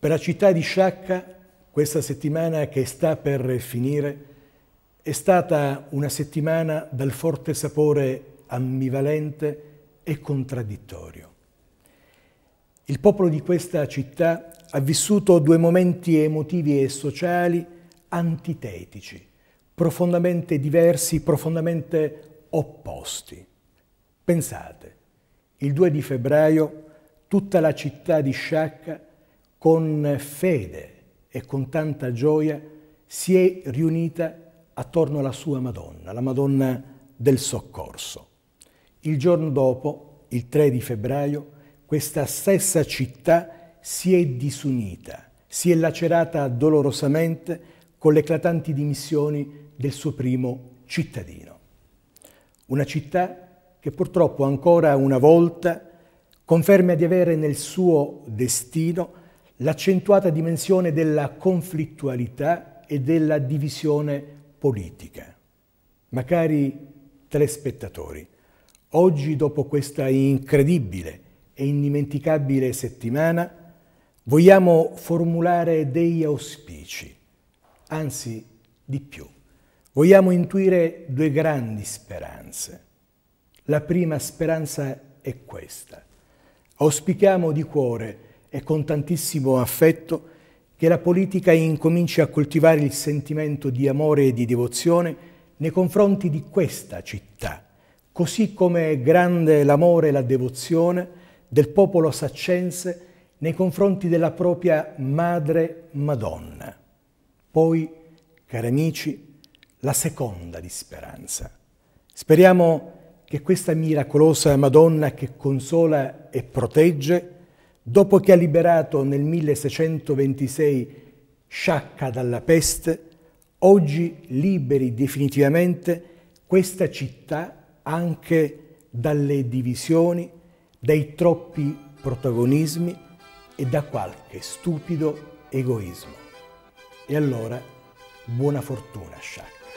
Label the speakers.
Speaker 1: Per la città di Sciacca questa settimana che sta per finire è stata una settimana dal forte sapore ambivalente e contraddittorio. Il popolo di questa città ha vissuto due momenti emotivi e sociali antitetici, profondamente diversi, profondamente opposti. Pensate, il 2 di febbraio tutta la città di Sciacca con fede e con tanta gioia si è riunita attorno alla sua Madonna, la Madonna del Soccorso. Il giorno dopo, il 3 di febbraio, questa stessa città si è disunita, si è lacerata dolorosamente con le eclatanti dimissioni del suo primo cittadino. Una città che purtroppo ancora una volta conferma di avere nel suo destino l'accentuata dimensione della conflittualità e della divisione politica. Ma cari telespettatori, oggi dopo questa incredibile e indimenticabile settimana vogliamo formulare dei auspici, anzi di più. Vogliamo intuire due grandi speranze. La prima speranza è questa. Auspichiamo di cuore e con tantissimo affetto che la politica incominci a coltivare il sentimento di amore e di devozione nei confronti di questa città, così come è grande l'amore e la devozione del popolo saccense nei confronti della propria madre Madonna. Poi, cari amici, la seconda di speranza. Speriamo che questa miracolosa Madonna che consola e protegge Dopo che ha liberato nel 1626 Sciacca dalla peste, oggi liberi definitivamente questa città anche dalle divisioni, dai troppi protagonismi e da qualche stupido egoismo. E allora buona fortuna, Sciacca.